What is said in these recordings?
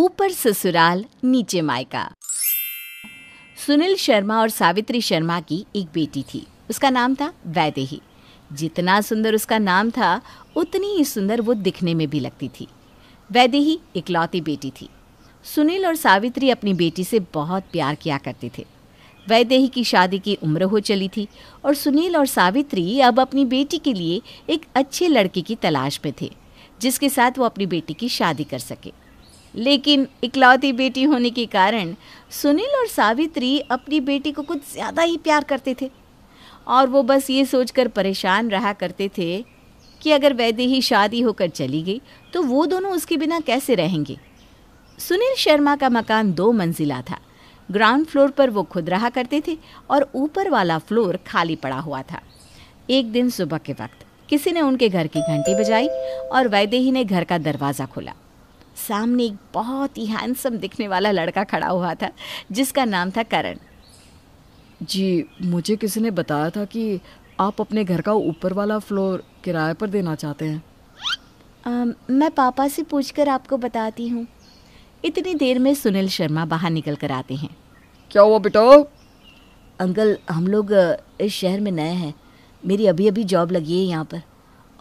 ऊपर ससुराल नीचे मायका सुनील शर्मा और सावित्री शर्मा की एक बेटी थी उसका नाम था वैदेही जितना सुंदर उसका नाम था उतनी ही सुंदर वो दिखने में भी लगती थी वैदेही इकलौती बेटी थी सुनील और सावित्री अपनी बेटी से बहुत प्यार किया करते थे वैदेही की शादी की उम्र हो चली थी और सुनील और सावित्री अब अपनी बेटी के लिए एक अच्छे लड़के की तलाश में थे जिसके साथ वो अपनी बेटी की शादी कर सके लेकिन इकलौती बेटी होने के कारण सुनील और सावित्री अपनी बेटी को कुछ ज़्यादा ही प्यार करते थे और वो बस ये सोचकर परेशान रहा करते थे कि अगर वैदेही ही शादी होकर चली गई तो वो दोनों उसके बिना कैसे रहेंगे सुनील शर्मा का मकान दो मंजिला था ग्राउंड फ्लोर पर वो खुद रहा करते थे और ऊपर वाला फ्लोर खाली पड़ा हुआ था एक दिन सुबह के वक्त किसी ने उनके घर की घंटी बजाई और वैदेही ने घर का दरवाज़ा खोला सामने एक बहुत ही हैंडसम दिखने वाला लड़का खड़ा हुआ था जिसका नाम था करण जी मुझे किसी ने बताया था कि आप अपने घर का ऊपर वाला फ्लोर किराए पर देना चाहते हैं आ, मैं पापा से पूछकर आपको बताती हूँ इतनी देर में सुनील शर्मा बाहर निकल कर आते हैं क्या हुआ बेटा अंकल हम लोग इस शहर में नए हैं मेरी अभी अभी जॉब लगी है यहाँ पर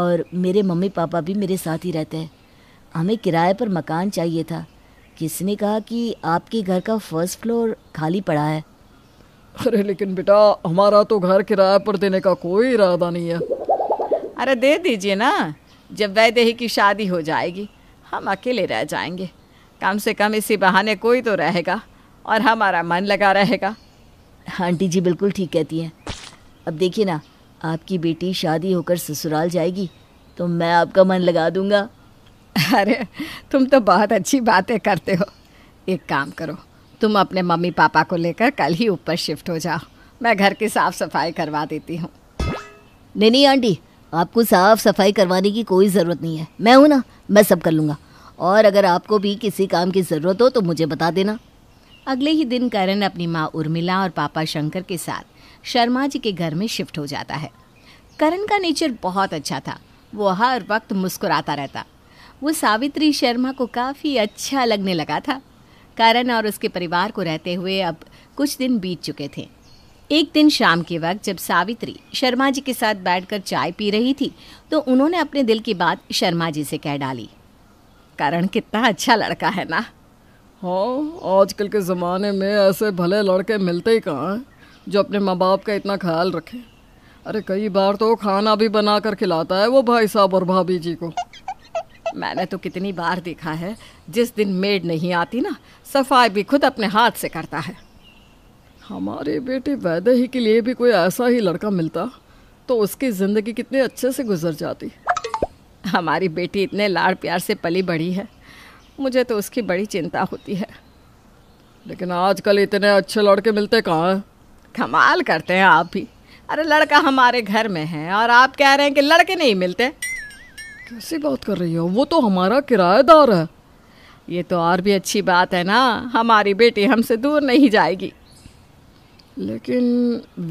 और मेरे मम्मी पापा भी मेरे साथ ही रहते हैं हमें किराए पर मकान चाहिए था किसने कहा कि आपके घर का फर्स्ट फ्लोर खाली पड़ा है अरे लेकिन बेटा हमारा तो घर किराए पर देने का कोई इरादा नहीं है अरे दे दीजिए ना जब वैदेही की शादी हो जाएगी हम अकेले रह जाएंगे कम से कम इसी बहाने कोई तो रहेगा और हमारा मन लगा रहेगा आंटी जी बिल्कुल ठीक कहती हैं अब देखिए ना आपकी बेटी शादी होकर ससुराल जाएगी तो मैं आपका मन लगा दूंगा अरे तुम तो बहुत अच्छी बातें करते हो एक काम करो तुम अपने मम्मी पापा को लेकर कल ही ऊपर शिफ्ट हो जाओ मैं घर की साफ सफाई करवा देती हूँ नहीं नहीं आंटी आपको साफ सफाई करवाने की कोई ज़रूरत नहीं है मैं हूँ ना मैं सब कर लूँगा और अगर आपको भी किसी काम की ज़रूरत हो तो मुझे बता देना अगले ही दिन करण अपनी माँ उर्मिला और पापा शंकर के साथ शर्मा जी के घर में शिफ्ट हो जाता है करण का नेचर बहुत अच्छा था वो हर वक्त मुस्कुराता रहता वो सावित्री शर्मा को काफ़ी अच्छा लगने लगा था करण और उसके परिवार को रहते हुए अब कुछ दिन बीत चुके थे एक दिन शाम के वक्त जब सावित्री शर्मा जी के साथ बैठकर चाय पी रही थी तो उन्होंने अपने दिल की बात शर्मा जी से कह डाली करण कितना अच्छा लड़का है ना हाँ आजकल के ज़माने में ऐसे भले लड़के मिलते ही कहाँ हैं जो अपने माँ बाप का इतना ख्याल रखें अरे कई बार तो खाना भी बना कर खिलाता है वो भाई साहब और भाभी जी को मैंने तो कितनी बार देखा है जिस दिन मेड नहीं आती ना सफाई भी खुद अपने हाथ से करता है हमारे बेटे वैदे ही के लिए भी कोई ऐसा ही लड़का मिलता तो उसकी ज़िंदगी कितने अच्छे से गुजर जाती हमारी बेटी इतने लाड़ प्यार से पली बड़ी है मुझे तो उसकी बड़ी चिंता होती है लेकिन आजकल इतने अच्छे लड़के मिलते कहाँ हैं कमाल करते हैं आप भी अरे लड़का हमारे घर में है और आप कह रहे हैं कि लड़के नहीं मिलते कैसी बात कर रही हो वो तो हमारा किराएदार है ये तो और भी अच्छी बात है ना हमारी बेटी हमसे दूर नहीं जाएगी लेकिन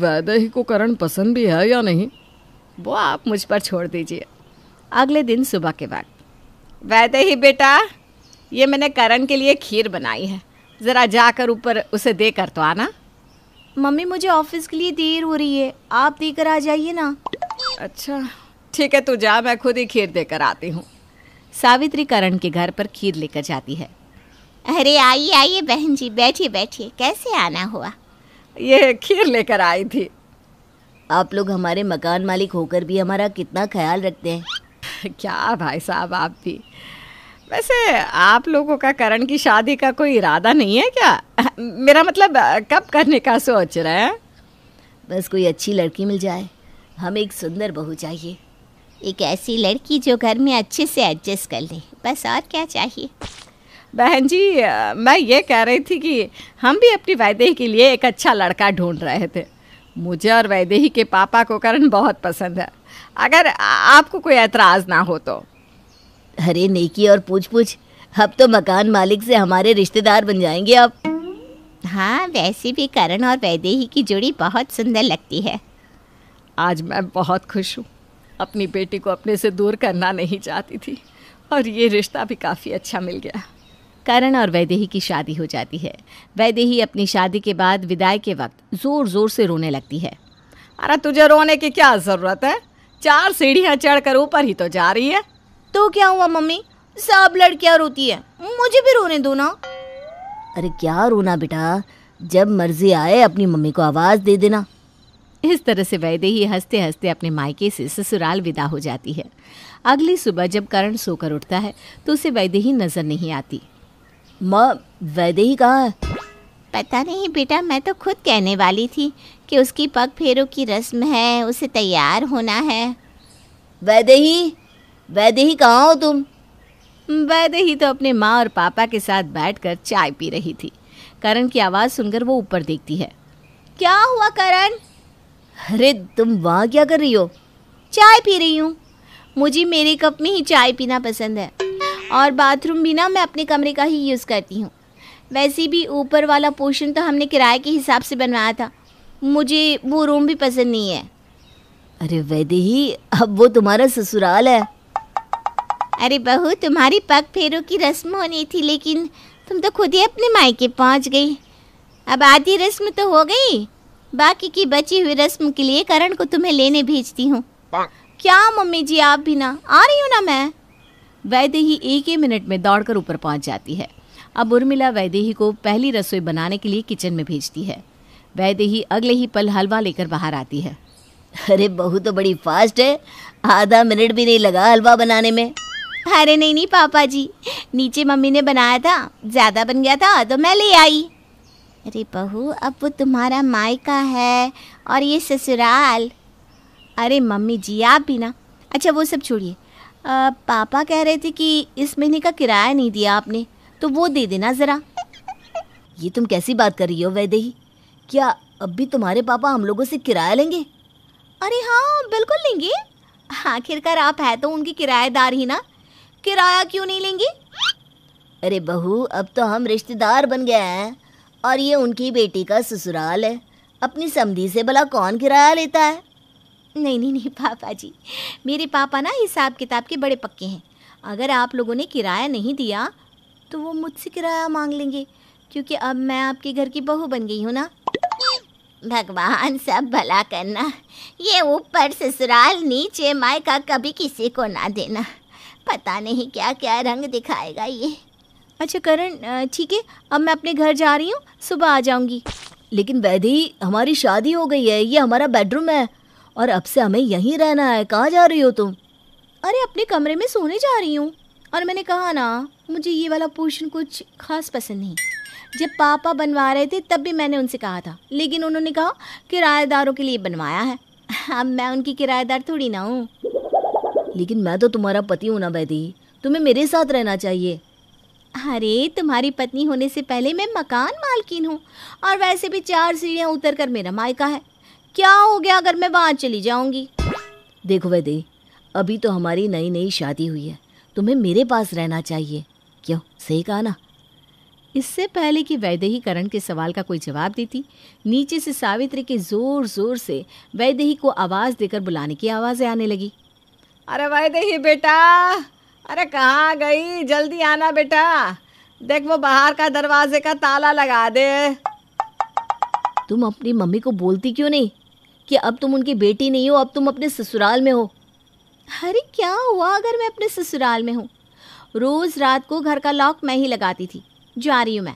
वैदही को करण पसंद भी है या नहीं वो आप मुझ पर छोड़ दीजिए अगले दिन सुबह के बाद वैदही बेटा ये मैंने करण के लिए खीर बनाई है ज़रा जाकर ऊपर उसे दे कर तो आना मम्मी मुझे ऑफिस के लिए देर हो रही है आप देकर आ जाइए ना अच्छा ठीक है तू जा मैं खुद ही खीर देकर आती हूँ सावित्री करण के घर पर खीर लेकर जाती है अरे आइए आइए बहन जी बैठिए बैठिए कैसे आना हुआ ये खीर लेकर आई थी आप लोग हमारे मकान मालिक होकर भी हमारा कितना ख्याल रखते हैं क्या भाई साहब आप भी वैसे आप लोगों का करण की शादी का कोई इरादा नहीं है क्या मेरा मतलब कब करने का सोच रहे हैं बस कोई अच्छी लड़की मिल जाए हमें एक सुंदर बहू चाहिए एक ऐसी लड़की जो घर में अच्छे से एडजस्ट कर ले बस और क्या चाहिए बहन जी मैं ये कह रही थी कि हम भी अपनी वैदेही के लिए एक अच्छा लड़का ढूंढ रहे थे मुझे और वैदेही के पापा को करण बहुत पसंद है अगर आपको कोई एतराज़ ना हो तो अरे नेकी और पूछ पूछ अब तो मकान मालिक से हमारे रिश्तेदार बन जाएंगे आप हाँ वैसे भी करण और वैदेही की जोड़ी बहुत सुंदर लगती है आज मैं बहुत खुश हूँ अपनी बेटी को अपने से दूर करना नहीं चाहती थी और ये रिश्ता भी काफ़ी अच्छा मिल गया करण और वैदेही की शादी हो जाती है वैदेही अपनी शादी के बाद विदाई के वक्त ज़ोर ज़ोर से रोने लगती है अरे तुझे रोने की क्या ज़रूरत है चार सीढ़ियाँ चढ़कर ऊपर ही तो जा रही है तो क्या हुआ मम्मी सब लड़कियाँ रोती है मुझे भी रोने दो ना अरे क्या रोना बेटा जब मर्जी आए अपनी मम्मी को आवाज़ दे देना इस तरह से वैदेही हंसते हंसते अपने मायके से ससुराल विदा हो जाती है अगली सुबह जब करण सोकर उठता है तो उसे वैदेही नजर नहीं आती माँ वैदेही कहाँ है पता नहीं बेटा मैं तो खुद कहने वाली थी कि उसकी पग फेरों की रस्म है उसे तैयार होना है वैदेही वैदेही कहाँ हो तुम वैदेही तो अपने माँ और पापा के साथ बैठकर चाय पी रही थी करण की आवाज़ सुनकर वो ऊपर देखती है क्या हुआ करण अरे तुम वाह क्या कर रही हो चाय पी रही हूँ मुझे मेरे कप में ही चाय पीना पसंद है और बाथरूम भी ना मैं अपने कमरे का ही यूज़ करती हूँ वैसे भी ऊपर वाला पोर्शन तो हमने किराए के हिसाब से बनवाया था मुझे वो रूम भी पसंद नहीं है अरे वैदे ही अब वो तुम्हारा ससुराल है अरे बहू तुम्हारी पग फेरों की रस्म होनी थी लेकिन तुम तो खुद ही अपने मायके पहुंच गई अब आधी रस्म तो हो गई बाकी की बची हुई रस्म के लिए करण को तुम्हें लेने भेजती हूँ क्या मम्मी जी आप भी ना आ रही हूँ ना मैं ही एक ही मिनट में दौड़कर ऊपर पहुंच जाती है अब उर्मिला वैदेही को पहली रसोई बनाने के लिए किचन में भेजती है वैदेही अगले ही पल हलवा लेकर बाहर आती है अरे बहू तो बड़ी फास्ट है आधा मिनट भी नहीं लगा हलवा बनाने में अरे नहीं नहीं पापा जी नीचे मम्मी ने बनाया था ज़्यादा बन गया था तो मैं ले आई अरे बहू अब वो तुम्हारा मायका है और ये ससुराल अरे मम्मी जी आप भी ना अच्छा वो सब छोड़िए पापा कह रहे थे कि इस महीने का किराया नहीं दिया आपने तो वो दे देना ज़रा ये तुम कैसी बात कर रही हो वैदेही क्या अब भी तुम्हारे पापा हम लोगों से किराया लेंगे अरे हाँ बिल्कुल लेंगे आखिरकार आप है तो उनके किराएदार ही ना किराया क्यों नहीं लेंगे अरे बहू अब तो हम रिश्तेदार बन गए हैं और ये उनकी बेटी का ससुराल है अपनी समधी से भला कौन किराया लेता है नहीं नहीं नहीं पापा जी मेरे पापा ना हिसाब किताब के बड़े पक्के हैं अगर आप लोगों ने किराया नहीं दिया तो वो मुझसे किराया मांग लेंगे क्योंकि अब मैं आपके घर की बहू बन गई हूँ ना भगवान सब भला करना ये ऊपर ससुराल नीचे मायका कभी किसी को ना देना पता नहीं क्या क्या रंग दिखाएगा ये अच्छा करण ठीक है अब मैं अपने घर जा रही हूँ सुबह आ जाऊंगी लेकिन वैदी हमारी शादी हो गई है ये हमारा बेडरूम है और अब से हमें यहीं रहना है कहाँ जा रही हो तुम अरे अपने कमरे में सोने जा रही हूँ और मैंने कहा ना मुझे ये वाला पोर्शन कुछ खास पसंद नहीं जब पापा बनवा रहे थे तब भी मैंने उनसे कहा था लेकिन उन्होंने कहा किराएदारों के लिए बनवाया है अब मैं उनकी किराएदार थोड़ी ना हूँ लेकिन मैं तो तुम्हारा पति हूँ ना वैदी तुम्हें मेरे साथ रहना चाहिए अरे तुम्हारी पत्नी होने से पहले मैं मकान मालकिन हूँ और वैसे भी चार सीढ़ियाँ उतर कर मेरा मायका है क्या हो गया अगर मैं वहाँ चली जाऊँगी देखो वैदे अभी तो हमारी नई नई शादी हुई है तुम्हें मेरे पास रहना चाहिए क्यों सही कहा ना इससे पहले कि वैदेही करण के सवाल का कोई जवाब देती नीचे से सावित्री के ज़ोर ज़ोर से वैदेही को आवाज़ देकर बुलाने की आवाज़ें आने लगी अरे वैदेही बेटा अरे कहाँ गई जल्दी आना बेटा देख वो बाहर का दरवाजे का ताला लगा दे तुम अपनी मम्मी को बोलती क्यों नहीं कि अब तुम उनकी बेटी नहीं हो अब तुम अपने ससुराल में हो अरे क्या हुआ अगर मैं अपने ससुराल में हूँ रोज रात को घर का लॉक मैं ही लगाती थी जा रही हूँ मैं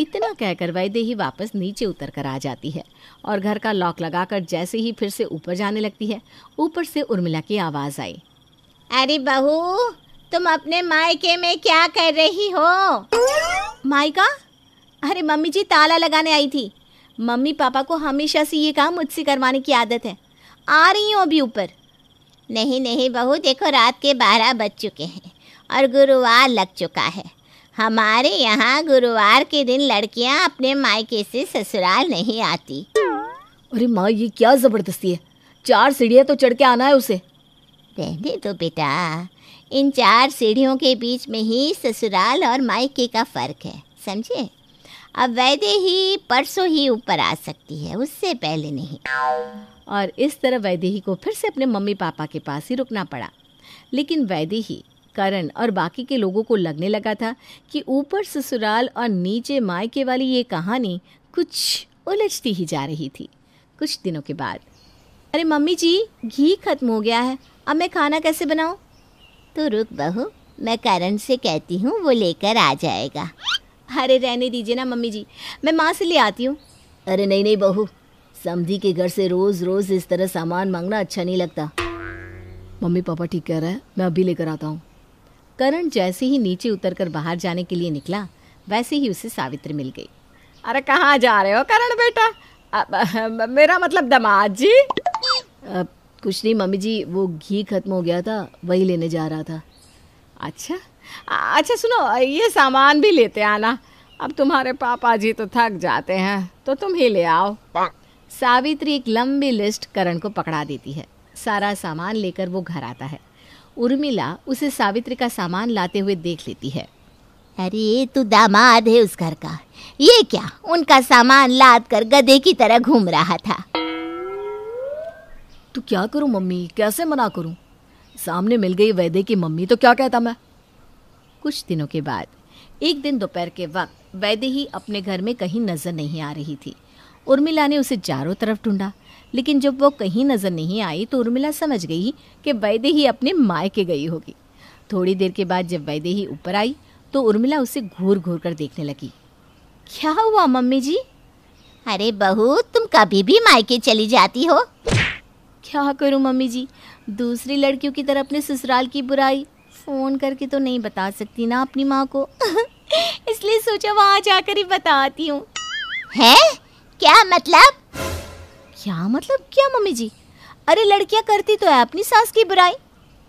इतना कहकर ही वापस नीचे उतर कर आ जाती है और घर का लॉक लगाकर जैसे ही फिर से ऊपर जाने लगती है ऊपर से उर्मिला की आवाज़ आई अरे बहू तुम अपने मायके में क्या कर रही हो मायका अरे मम्मी जी ताला लगाने आई थी मम्मी पापा को हमेशा से ये काम मुझसे करवाने की आदत है आ रही हूँ अभी ऊपर नहीं नहीं बहू देखो रात के बारह बज चुके हैं और गुरुवार लग चुका है हमारे यहाँ गुरुवार के दिन लड़कियाँ अपने मायके से ससुराल नहीं आती अरे माँ ये क्या ज़बरदस्ती है चार सीढ़ियाँ तो चढ़ के आना है उसे रहने दो बेटा इन चार सीढ़ियों के बीच में ही ससुराल और मायके का फर्क है समझे अब वैदे ही परसों ही ऊपर आ सकती है उससे पहले नहीं और इस तरह वैदेही को फिर से अपने मम्मी पापा के पास ही रुकना पड़ा लेकिन वैदेही करण और बाकी के लोगों को लगने लगा था कि ऊपर ससुराल और नीचे मायके वाली ये कहानी कुछ उलझती ही जा रही थी कुछ दिनों के बाद अरे मम्मी जी घी खत्म हो गया है अब मैं खाना कैसे बनाऊँ तो रुक बहू मैं करण से कहती हूँ वो लेकर आ जाएगा अरे रहने दीजिए ना मम्मी जी मैं माँ से ले आती हूँ अरे नहीं नहीं बहू समी के घर से रोज़ रोज़ इस तरह सामान मांगना अच्छा नहीं लगता मम्मी पापा ठीक कह रहे हैं मैं अभी लेकर आता हूँ करण जैसे ही नीचे उतर कर बाहर जाने के लिए निकला वैसे ही उसे सावित्री मिल गई अरे कहाँ जा रहे हो करण बेटा अब, अब, मेरा मतलब दमाद जी आ, कुछ नहीं मम्मी जी वो घी खत्म हो गया था वही लेने जा रहा था अच्छा आ, अच्छा सुनो ये सामान भी लेते आना अब तुम्हारे पापा जी तो थक जाते हैं तो तुम ही ले आओ सावित्री एक लंबी लिस्ट करण को पकड़ा देती है सारा सामान लेकर वो घर आता है उर्मिला उसे सावित्री का सामान लाते हुए देख लेती है अरे तू दामाद है उस घर का ये क्या उनका सामान लाद कर गधे की तरह घूम रहा था तो क्या करूं मम्मी कैसे मना करूं सामने मिल गई वैदे की मम्मी तो क्या कहता मैं कुछ दिनों के बाद एक दिन दोपहर के वक्त वैदे ही अपने घर में कहीं नज़र नहीं आ रही थी उर्मिला ने उसे चारों तरफ ढूंढा लेकिन जब वो कहीं नज़र नहीं आई तो उर्मिला समझ गई कि वैदे ही अपने मायके गई होगी थोड़ी देर के बाद जब वैदे ही ऊपर आई तो उर्मिला उसे घूर घूर कर देखने लगी क्या हुआ मम्मी जी अरे बहू तुम कभी भी मायके चली जाती हो क्या करूं मम्मी जी दूसरी लड़कियों की तरह अपने ससुराल की बुराई फ़ोन करके तो नहीं बता सकती ना अपनी माँ को इसलिए सोचा वहाँ जाकर ही बताती हूँ है क्या मतलब क्या मतलब क्या मम्मी जी अरे लड़कियाँ करती तो है अपनी सास की बुराई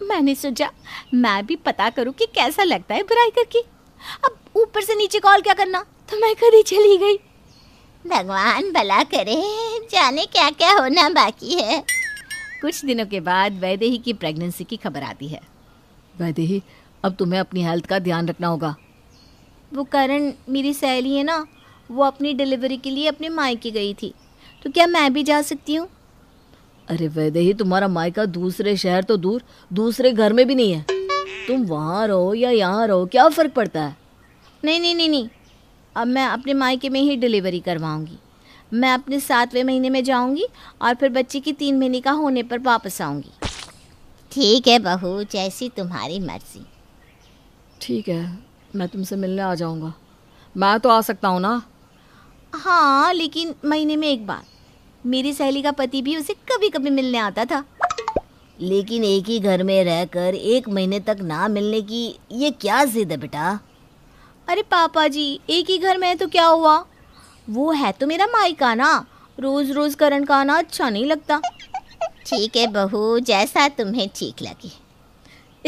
मैंने सोचा मैं भी पता करूँ कि कैसा लगता है बुराई करके अब ऊपर से नीचे कॉल क्या करना तो मैं कर ही चली गई भगवान भला करे जाने क्या क्या होना बाकी है कुछ दिनों के बाद वैदेही की प्रेगनेंसी की खबर आती है वैदेही अब तुम्हें अपनी हेल्थ का ध्यान रखना होगा वो करण मेरी सहेली है ना वो अपनी डिलीवरी के लिए अपने मायके गई थी तो क्या मैं भी जा सकती हूँ अरे वैदेही तुम्हारा मायका दूसरे शहर तो दूर दूसरे घर में भी नहीं है तुम वहाँ रहो या यहाँ रहो क्या फ़र्क पड़ता है नहीं नहीं नहीं नहीं अब मैं अपने मायके में ही डिलीवरी करवाऊँगी मैं अपने सातवें महीने में जाऊंगी और फिर बच्चे की तीन महीने का होने पर वापस आऊंगी ठीक है बहू जैसी तुम्हारी मर्जी ठीक है मैं तुमसे मिलने आ जाऊंगा मैं तो आ सकता हूँ ना हाँ लेकिन महीने में एक बार मेरी सहेली का पति भी उसे कभी कभी मिलने आता था लेकिन एक ही घर में रहकर एक महीने तक ना मिलने की ये क्या जिद है बेटा अरे पापा जी एक ही घर में तो क्या हुआ वो है तो मेरा का ना रोज रोज करण का आना अच्छा नहीं लगता ठीक है बहू जैसा तुम्हें ठीक लगे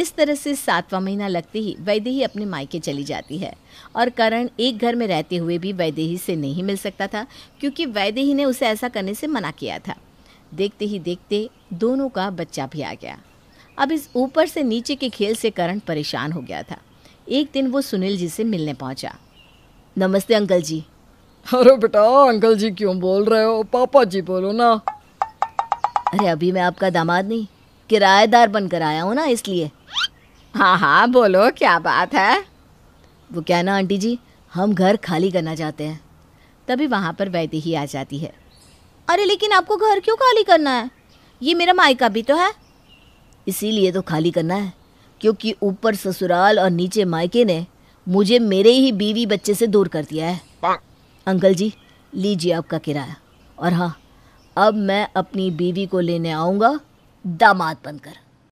इस तरह से सातवां महीना लगते ही वैदेही अपने मायके चली जाती है और करण एक घर में रहते हुए भी वैदेही से नहीं मिल सकता था क्योंकि वैदेही ने उसे ऐसा करने से मना किया था देखते ही देखते दोनों का बच्चा भी आ गया अब इस ऊपर से नीचे के खेल से करण परेशान हो गया था एक दिन वो सुनील जी से मिलने पहुंचा नमस्ते अंकल जी अरे बेटा अंकल जी क्यों बोल रहे हो पापा जी बोलो ना अरे अभी मैं आपका दामाद नहीं किराएदार बनकर आया हूँ ना इसलिए हाँ हाँ बोलो क्या बात है वो क्या ना आंटी जी हम घर खाली करना चाहते हैं तभी वहाँ पर वैदी ही आ जाती है अरे लेकिन आपको घर क्यों खाली करना है ये मेरा मायका भी तो है इसीलिए तो खाली करना है क्योंकि ऊपर ससुराल और नीचे मायके ने मुझे मेरे ही बीवी बच्चे से दूर कर दिया है अंकल जी लीजिए आपका किराया और हाँ अब मैं अपनी बीवी को लेने आऊँगा दामाद बनकर